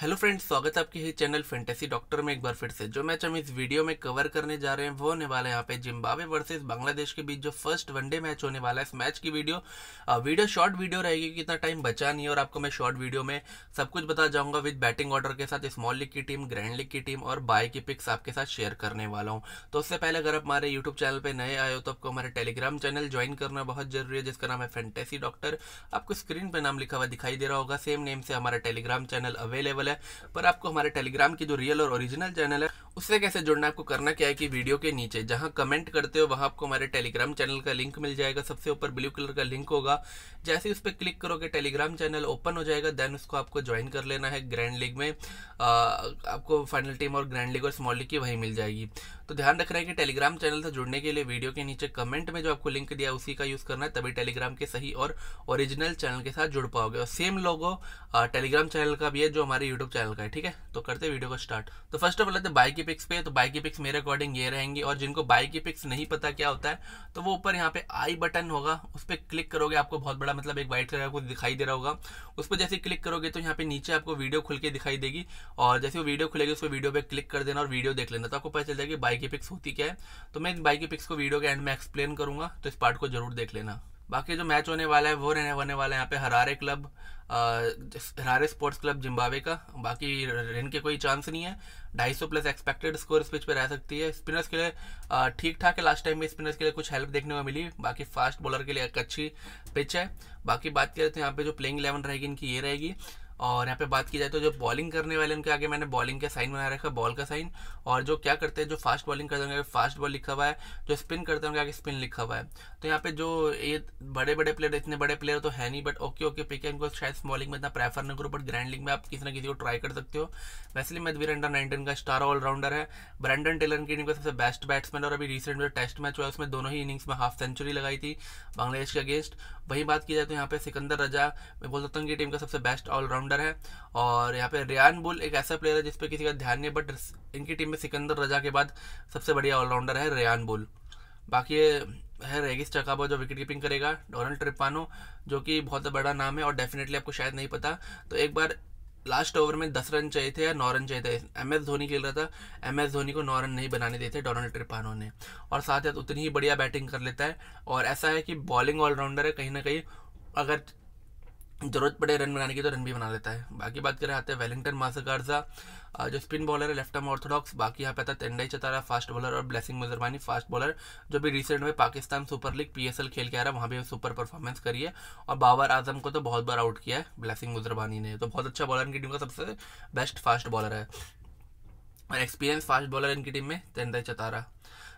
hello friends स्वागत है आपके ही चैनल फेंटेसी डॉक्टर में एक बार फिर से जो मैच हम इस वीडियो में कवर करने जा रहे हैं वो होने वाला है यहाँ पे जिम्बाब्वे वर्सेस बांग्लादेश के बीच जो फर्स्ट वनडे मैच होने वाला है इस मैच की वीडियो वीडियो शॉर्ट वीडियो रहेगी कि इतना टाइम बचा नहीं है और आपको मैं शॉर्ट वीडियो में सब कुछ बता जाऊंगा विद बैटिंग ऑर्डर के साथ स्मॉल लीग की टीम ग्रैंड लीग की टीम और बाय की पिक्स आपके साथ शेयर करने वाला हूँ तो उससे पहले अगर आप हमारे यूट्यूब चैनल पर नए आए हो तो आपको हमारे टेलीग्राम चैनल ज्वाइन करना बहुत जरूरी है जिसका नाम है फेंटेसी डॉक्टर आपको स्क्रीन पर नाम लिखा हुआ दिखाई दे रहा होगा सेम नेम से हमारा टेलीग्राम चैनल अवेलेबल अवेलेबल है पर आपको हमारे टेलीग्राम की जो रियल और ओरिजिनल चैनल है उससे कैसे जुड़ना आपको करना क्या है कि वीडियो के नीचे जहां कमेंट करते हो वहां आपको हमारे टेलीग्राम चैनल का लिंक मिल जाएगा सबसे ऊपर ब्लू कलर का लिंक होगा जैसे उस पर क्लिक करोगे टेलीग्राम चैनल ओपन हो जाएगा देन उसको आपको ज्वाइन कर लेना है ग्रैंड लीग में आ, आपको फाइनल टीम और ग्रैंड लीग और स्मॉल लीग की वहीं मिल जाएगी तो ध्यान रखना है कि टेलीग्राम चैनल से जुड़ने के लिए वीडियो के नीचे कमेंट में जो आपको लिंक दिया उसी का यूज़ करना है तभी टेलीग्राम के सही और ओरिजिनल चैनल के साथ जुड़ पाओगे और सेम लोगो टेलीग्राम चैनल का भी है जो हमारे यूट्यूब चैनल का है ठीक है तो करते वीडियो को स्टार्ट तो फर्स्ट ऑफ ऑल आते बाइक की पिक्स पे तो बाइक की पिक्स मेरे अकॉर्डिंग ये रहेंगी और जिनको बाई की पिक्स नहीं पता क्या होता है तो वो ऊपर यहाँ पे आई बटन होगा उस पर क्लिक करोगे आपको बहुत बड़ा मतलब एक व्हाइट कलर का दिखाई दे रहा होगा उस पर जैसे क्लिक करोगे तो यहाँ पे नीचे आपको वीडियो खुल के दिखाई देगी और जैसे वो वीडियो खुलेगी उस पर वीडियो पर क्लिक कर देना और वीडियो देख लेना तो आपको पता चल जाएगी बाइक बाई की पिक्स होती क्या है तो मैं इन बाई की पिक्स को वीडियो के एंड में एक्सप्लेन करूंगा तो इस पार्ट को जरूर देख लेना बाकी जो मैच होने वाला है वो रहने होने वाला है यहाँ पे Harare club Harare sports club Zimbabwe का बाकी के कोई चांस नहीं है ढाई सौ प्लस एक्सपेक्टेड स्कोर इस पिच पे रह सकती है स्पिनर्स के लिए ठीक ठाक है लास्ट टाइम में स्पिनर्स के लिए कुछ हेल्प देखने को मिली बाकी फास्ट बॉलर के लिए एक अच्छी पिच है बाकी बात करें तो यहाँ पे जो प्लेइंग इलेवन रहेगी इनकी ये रहेगी और यहाँ पे बात की जाए तो जो बॉलिंग करने वाले उनके आगे मैंने बॉलिंग का साइन बना रखा बॉल का साइन और जो क्या करते हैं जो फास्ट बॉलिंग करते हैं उनके फास्ट बॉल लिखा हुआ है जो स्पिन करते हैं उनके आगे स्पिन लिखा हुआ है तो यहाँ पे जो ये बड़े बड़े प्लेयर इतने बड़े प्लेयर तो है नहीं बट ओके ओके पिक है इनको शायद स्मॉलिंग में इतना प्रेफर नहीं करो बट ग्रैंड लीग में आप किसी ना किसी को ट्राई कर सकते हो वैसे मैदवीर अंडर नाइनटीन का स्टार ऑलराउंडर है ब्रैंडन टेलर की टीम का सबसे बेस्ट बैट्समैन और अभी रिसेंट जो टेस्ट मैच हुआ उसमें दोनों ही इनिंग्स में हाफ सेंचुरी लगाई थी बांग्लादेश के अगेंस्ट वही बात की जाए तो यहाँ पे सिकंदर रजा मैं बोल सकता हूँ कि टीम का सबसे बेस्ट ऑलराउंडर राउंडर है और यहाँ पे रियान बुल एक ऐसा प्लेयर है जिस किसी का ध्यान नहीं बट इनकी टीम में सिकंदर रजा के बाद सबसे बढ़िया ऑलराउंडर है रियान बुल बाकी है रेगिस चकाबो जो विकेट कीपिंग करेगा डोनाल्ड ट्रिपानो जो कि बहुत बड़ा नाम है और डेफिनेटली आपको शायद नहीं पता तो एक बार लास्ट ओवर में दस रन चाहिए थे या नौ रन चाहिए थे एम एस धोनी खेल रहा था एम एस धोनी को नौ रन नहीं बनाने देते डोनाल्ड ट्रिपानो ने और साथ ही साथ उतनी ही बढ़िया बैटिंग कर लेता है और ऐसा है कि बॉलिंग ऑलराउंडर है कहीं ना कहीं अगर जरूरत पड़े रन बनाने की तो रन भी बना लेता है बाकी बात करें आते हैं वेलिंगटन मासकार्जा जो स्पिन बॉलर है लेफ्ट आर्म ऑर्थोडॉक्स बाकी यहाँ पे आता है तेंडई चतारा फास्ट बॉलर और ब्लेसिंग मुजरमानी फास्ट बॉलर जो भी रिसेंट में पाकिस्तान सुपर लीग एल खेल के आ रहा है वहाँ भी सुपर परफॉर्मेंस करी है और बाबर आजम को तो बहुत बार आउट किया है ब्लैसिंग मुजरबानी ने तो बहुत अच्छा बॉलर इनकी टीम का सबसे बेस्ट फास्ट बॉलर है और एक्सपीरियंस फास्ट बॉलर इनकी टीम में तेंडाई चतारा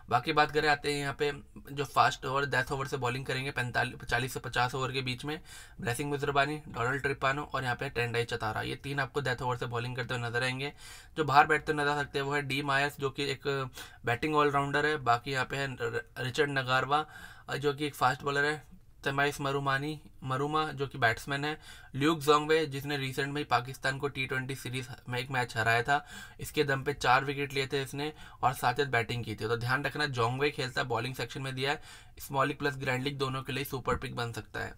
बाकी बात करें आते हैं यहाँ पे जो फास्ट ओवर डेथ ओवर से बॉलिंग करेंगे पैंतालीस चालीस से पचास ओवर के बीच में ब्लैसिंग मुजरबानी डोनल्ड ट्रिपानो और यहाँ पे ट्रेंडाई चतारा ये तीन आपको डेथ ओवर से बॉलिंग करते हुए नजर आएंगे जो बाहर बैठते हुए नजर आ सकते हैं वो है डी मायर्स जो कि एक बैटिंग ऑलराउंडर है बाकी यहाँ पे है रिचर्ड नगारवा जो कि एक फास्ट बॉलर है तमाइफ मरुमानी मरुमा जो कि बैट्समैन है ल्यूक जोंगवे जिसने रिसेंट में पाकिस्तान को टी ट्वेंटी सीरीज में एक मैच हराया था इसके दम पे चार विकेट लिए थे इसने और साथ साथ बैटिंग की थी तो ध्यान रखना जोंगवे खेलता है बॉलिंग सेक्शन में दिया है स्मॉलिक प्लस ग्रैंड लीग दोनों के लिए सुपर पिक बन सकता है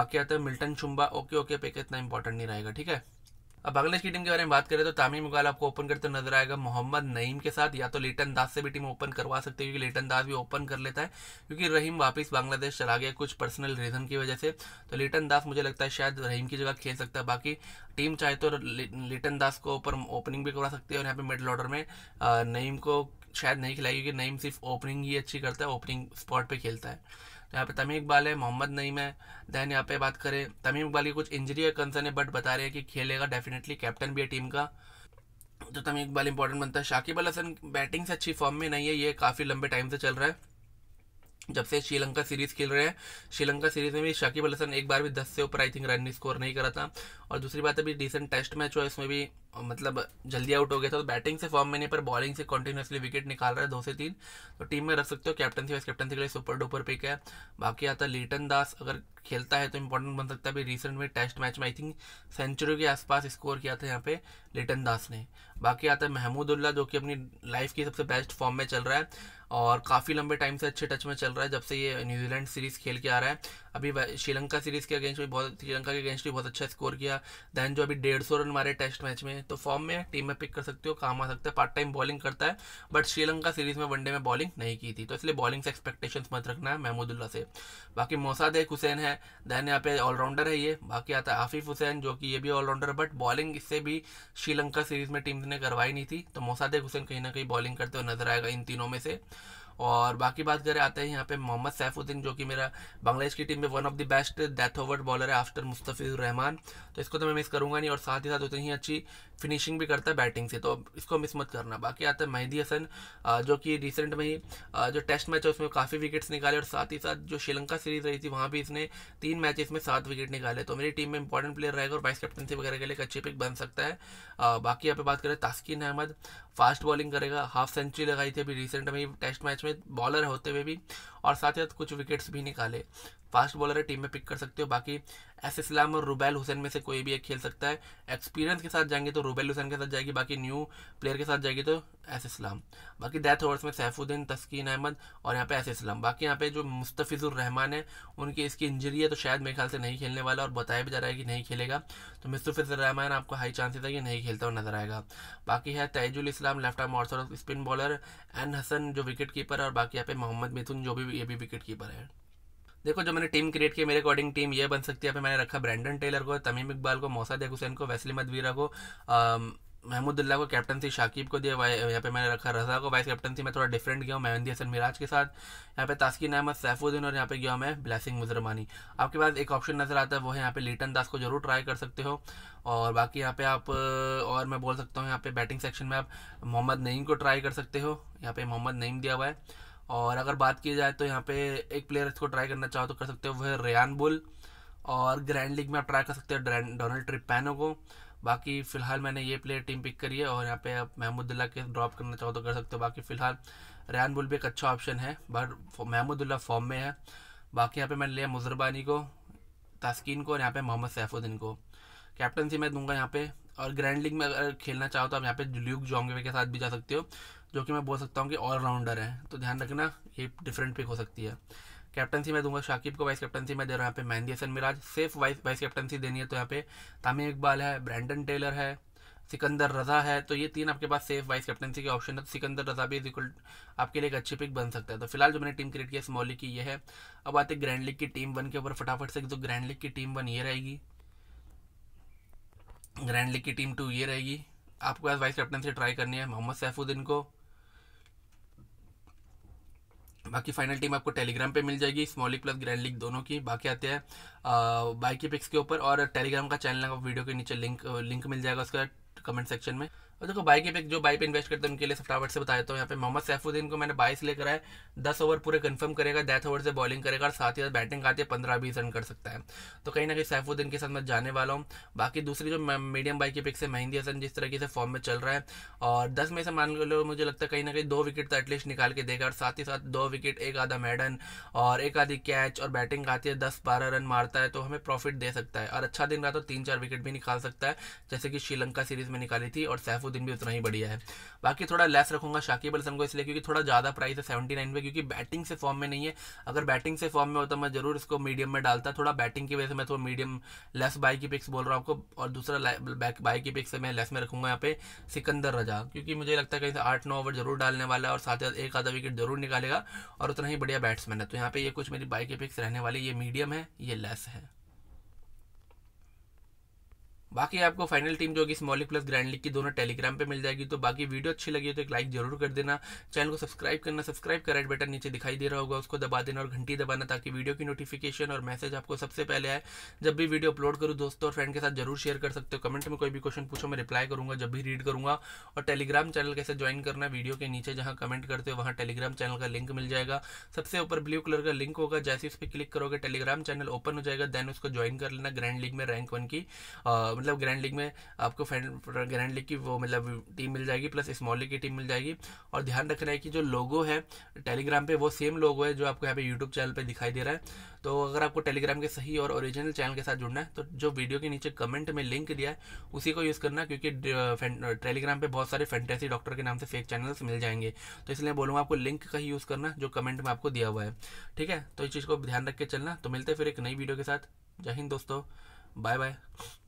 बाकी आता है Milton Shumba okay okay pick इतना इंपॉर्टेंट नहीं रहेगा ठीक है अब बांग्लादेश की टीम के बारे में बात करें तो तामीम मुगाल आपको ओपन करते नजर आएगा मोहम्मद नईम के साथ या तो लेटन दास से भी टीम ओपन करवा सकते हैं क्योंकि लेटन दास भी ओपन कर लेता है क्योंकि रहीम वापस बांग्लादेश चला गया कुछ पर्सनल रीजन की वजह से तो लेटन दास मुझे लगता है शायद रहीम की जगह खेल सकता है बाकी टीम चाहे तो लेटन दास को ऊपर ओपनिंग भी करवा सकती है और यहाँ पे मिडल ऑर्डर में नईम को शायद नहीं खिलाई क्योंकि नईम सिर्फ ओपनिंग ही अच्छी करता है ओपनिंग स्पॉट पर खेलता है तो यहाँ पे तमीम इकबाल है मोहम्मद नईम है दैन यहाँ पे बात करें तमीम इकबाल की कुछ इंजरी का कंसर्न है बट बता रहे हैं कि खेलेगा डेफिनेटली कैप्टन भी है टीम का तो तमीम इकबाल इंपॉर्टेंट बनता है शाकिब अल हसन बैटिंग से अच्छी फॉर्म में नहीं है ये काफ़ी लंबे टाइम से चल रहा है जब से श्रीलंका सीरीज खेल रहे हैं श्रीलंका सीरीज में भी शाकिब अल हसन एक बार भी दस से ऊपर आई थिंक रन स्कोर नहीं करा था और दूसरी बात अभी डिसेंट टेस्ट मैच हुआ इसमें भी मतलब जल्दी आउट हो गया था तो बैटिंग से फॉर्म में नहीं पर बॉलिंग से कंटिन्यूसली विकेट निकाल रहा है दो से तीन तो टीम में रख सकते हो कैप्टनसी वाइस कैप्टनसी के लिए सुपर डुपर पिक है बाकी आता लीटन दास अगर खेलता है तो इंपॉर्टेंट बन सकता है अभी रिसेंट में टेस्ट मैच में आई थिंक सेंचुरी के आसपास स्कोर किया था यहाँ पे लीटन दास ने बाकी आता है महमूदुल्ला जो कि अपनी लाइफ की सबसे बेस्ट फॉर्म में चल रहा है और काफ़ी लंबे टाइम से अच्छे टच में चल रहा है जब से ये न्यूजीलैंड सीरीज़ खेल के आ रहा है अभी श्रीलंका सीरीज़ के अगेंस्ट भी बहुत श्रीलंका के अगेंस्ट भी बहुत अच्छा स्कोर किया दैन जो अभी डेढ़ सौ रन मारे टेस्ट मैच में तो फॉर्म में टीम में पिक कर सकते हो काम आ सकता है पार्ट टाइम बॉलिंग करता है बट श्रीलंका सीरीज़ में वनडे में बॉलिंग नहीं की थी तो इसलिए बॉलिंग से एक्सपेक्टेशन मत रखना है महमूदुल्ला से बाकी मोसाद एक हुसैन है दैन यहाँ पे ऑलराउंडर है ये बाकी आता है आफिफ हुसैन जो कि ये भी ऑलराउंडर बट बॉलिंग इससे भी श्रीलंका सीरीज़ में टीम ने करवाई नहीं थी तो मोसाद हुसैन कहीं ना कहीं बॉलिंग करते हुए नजर आएगा इन तीनों में से और बाकी बात करें आते हैं यहाँ पे मोहम्मद सैफुद्दीन जो कि मेरा बांग्लादेश की टीम में one of the best death over bowler है आफ्टर मुस्तफ़िजुर रहमान तो इसको तो मैं मिस करूँगा नहीं और साथ ही साथ उतनी ही अच्छी फिनिशिंग भी करता है बैटिंग से तो इसको मिस मत करना बाकी आता है मेहदी हसन जो कि रिसेंट में ही जो टेस्ट मैच है उसमें काफ़ी विकेट्स निकाले और साथ ही साथ जो श्रीलंका सीरीज रही थी वहाँ भी इसने तीन मैचेस में सात विकेट निकाले तो मेरी टीम में इंपॉर्टेंट प्लेयर रहेगा और वाइस कैप्टनसी वगैरह के लिए एक अच्छी पिक बन सकता है बाकी यहाँ पे बात करें तास्किन अहमद फास्ट बॉलिंग करेगा हाफ सेंचुरी लगाई थी अभी रिसेंट में ही टेस्ट मैच मैच में बॉलर होते हुए भी और साथ ही साथ कुछ विकेट्स भी निकाले फास्ट बॉलर है टीम में पिक कर सकते हो बाकी एस इस्लाम और रुबैल हुसैन में से कोई भी एक खेल सकता है एक्सपीरियंस के साथ जाएंगे तो रुबैल हुसैन के साथ जाएगी बाकी न्यू प्लेयर के साथ जाएगी तो एस इस्लाम बाकी डेथ ओवर्स में सैफुद्दीन तस्कीन अहमद और यहाँ पे एस इस्लाम बाकी यहाँ पे जो मुस्तफ़िज़ुर रहमान है उनकी इसकी इंजरी है तो शायद मेरे ख्याल से नहीं खेलने वाला और बताया भी जा रहा है कि नहीं खेलेगा तो मुस्तफ़िज़ुर रहमान आपको हाई चांसेस है कि नहीं खेलता हुआ नजर आएगा बाकी है Taijul Islam left arm orthodox spin bowler एन हसन जो विकेट कीपर है और बाकी यहाँ पे मोहम्मद मिथुन जो भी ये भी विकेट कीपर है देखो जो मैंने टीम क्रिएट की मेरे अकॉर्डिंग टीम ये बन सकती है यहाँ मैंने रखा ब्रैंडन टेलर को तमीम इकबाल को मोसाद हुसैन को वैसली मदवीरा को महमूदुल्ला को कैप्टनसी शाकिब को दिया यहाँ पे मैंने रखा रजा को वाइस कैप्टनसी में थोड़ा डिफरेंट गया हूँ मेहंदी हसन मिराज के साथ यहाँ पे तास्किन अहमद सैफुद्दीन और यहाँ पे गया मैं ब्लैसिंग मुजरमानी आपके पास एक ऑप्शन नज़र आता है वो है यहाँ पे लीटन दास को जरूर ट्राई कर सकते हो और बाकी यहाँ पे आप और मैं बोल सकता हूँ यहाँ पे बैटिंग सेक्शन में आप मोहम्मद नईम को ट्राई कर सकते हो यहाँ पे मोहम्मद नईम दिया हुआ है और अगर बात की जाए तो यहाँ पे एक प्लेयर इसको ट्राई करना चाहो तो कर सकते हो वह रेयान बुल और ग्रैंड लीग में आप ट्राई कर सकते हो डोनाल्ड ट्रिपैनो को बाकी फ़िलहाल मैंने ये प्लेयर टीम पिक करी है और यहाँ पे आप महमूदुल्ला के ड्रॉप करना चाहो तो कर सकते हो बाकी फ़िलहाल रियान बुल भी एक अच्छा ऑप्शन है बट महमूदुल्ला फॉर्म में है बाकी यहाँ पे मैंने लिया मुजरबानी को तस्किन को और यहाँ पे मोहम्मद सैफुद्दीन को कैप्टनसी मैं दूंगा यहाँ पे और ग्रैंड लीग में अगर खेलना चाहो तो आप यहाँ पे ल्यूक जोंगवे के साथ भी जा सकते हो जो कि मैं बोल सकता हूँ कि ऑलराउंडर है तो ध्यान रखना ये डिफरेंट पिक हो सकती है कैप्टनसी मैं दूंगा शाकिब को वाइस कैप्टनसी मैं दे रहा हूँ यहाँ पे Mehidy Hasan Miraz safe vice vice captaincy देनी है तो यहाँ पे तामिम इकबाल है ब्रैंडन टेलर है सिकंदर रजा है तो ये तीन आपके पास सेफ वाइस कैप्टनसी के ऑप्शन है तो सिकंदर रजा भी इक्वल आपके लिए एक अच्छी पिक बन सकता है तो फिलहाल जो मैंने टीम क्रिएट किया स्मॉली की ये है अब आते ग्रैंड लीग की टीम वन के ऊपर फटाफट से तो ग्रैंड लीग की टीम वन ये रहेगी ग्रैंड लीग की टीम टू ये रहेगी आपको एज वाइस कैप्टन से ट्राई करनी है मोहम्मद सैफुद्दीन को बाकी फाइनल टीम आपको टेलीग्राम पे मिल जाएगी small league plus grand league दोनों की बाकी आते हैं बाइक पिक्स के ऊपर और टेलीग्राम का चैनल वीडियो के नीचे लिंक लिंक मिल जाएगा उसका कमेंट सेक्शन में और देखो बाई के पे जो बाई पे इन्वेस्ट करते हैं उनके लिए फटाफट से बताया तो यहाँ पे मोहम्मद सैफुद्दीन को मैंने बाईस लेकर आए दस ओवर पूरे कंफर्म करेगा डेथ ओवर से बॉलिंग करेगा और साथ ही साथ बैटिंग आती है पंद्रह बीस रन कर सकता है तो कहीं ना कहीं सैफुद्दीन के साथ मैं जाने वाला हूँ बाकी दूसरी जो मीडियम बाई की पिक से महिंदी हसन जिस तरीके से फॉर्म में चल रहा है और दस में से मान लो मुझे लगता है कहीं ना कहीं दो विकेट तो एटलीस्ट निकाल के देगा और साथ ही साथ दो विकेट एक आधा मैडन और एक आधी कैच और बैटिंग आती है दस बारह रन मारता है तो हमें प्रॉफिट दे सकता है और अच्छा दिन रहा तो तीन चार विकेट भी निकाल सकता है जैसे कि श्रीलंका सीरीज में निकाली थी और सैफुद्दीन दिन भी उतना ही बढ़िया है बाकी थोड़ा लेस रखूंगा शाकिब अलसन को इसलिए क्योंकि थोड़ा ज़्यादा प्राइस है सेवेंटी नाइन क्योंकि बैटिंग से फॉर्म में नहीं है अगर बैटिंग से फॉर्म में होता मैं जरूर इसको मीडियम में डालता थोड़ा बैटिंग की वजह से मैं थोड़ा मीडियम लेस बाई की पिक्स बोल रहा हूँ आपको और दूसरा बाई की पिक्स मैं लेस में रखूंगा यहाँ पे सिकंदर रजा क्योंकि मुझे लगता है कहीं से आठ नौ ओवर जरूर डालने वाला है और साथ ही साथ एक आधा विकेट जरूर निकालेगा और उतना ही बढ़िया बैट्समैन है तो यहाँ पे ये कुछ मेरी बाई की पिक्स रहने वाली ये मीडियम है ये लेस है बाकी आपको फाइनल टीम जो होगी स्मॉल प्लस ग्रैंड लीग की दोनों टेलीग्राम पे मिल जाएगी तो बाकी वीडियो अच्छी लगी हो तो एक लाइक जरूर कर देना चैनल को सब्सक्राइब करना सब्सक्राइब का रेड बटन नीचे दिखाई दे रहा होगा उसको दबा देना और घंटी दबाना ताकि वीडियो की नोटिफिकेशन और मैसेज आपको सबसे पहले आए जब भी वीडियो अपलोड करूँ दोस्तों और फ्रेंड के साथ जरूर शेयर कर सकते हो कमेंट में कोई भी क्वेश्चन पूछो मैं रिप्लाई करूँगा जब भी रीड करूँगा और टेलीग्राम चैनल कैसे ज्वाइन करना वीडियो के नीचे जहाँ कमेंट करते हो वहाँ टेलीग्राम चैनल का लिंक मिल जाएगा सबसे ऊपर ब्लू कलर का लिंक होगा जैसे उस पर क्लिक करोगे टेलीग्राम चैनल ओपन हो जाएगा देन उसको ज्वाइन कर लेना ग्रैंड लीग में रैंक वन की मतलब ग्रैंड लीग में आपको ग्रैंड लीग की वो मतलब टीम मिल जाएगी प्लस स्मॉल लीग की टीम मिल जाएगी और ध्यान रखना है कि जो लोगो है टेलीग्राम पे वो सेम लोगो है जो आपको यहाँ पे यूट्यूब चैनल पे दिखाई दे रहा है तो अगर आपको टेलीग्राम के सही और ओरिजिनल चैनल के साथ जुड़ना है तो जो वीडियो के नीचे कमेंट में लिंक दिया है उसी को यूज़ करना क्योंकि टेलीग्राम पे बहुत सारे फैंटेसी डॉक्टर के नाम से फेक चैनल्स मिल जाएंगे तो इसलिए बोलूँगा आपको लिंक का ही यूज़ करना जो कमेंट में आपको दिया हुआ है ठीक है तो इस चीज़ को ध्यान रख के चलना तो मिलते फिर एक नई वीडियो के साथ जय हिंद दोस्तों बाय बाय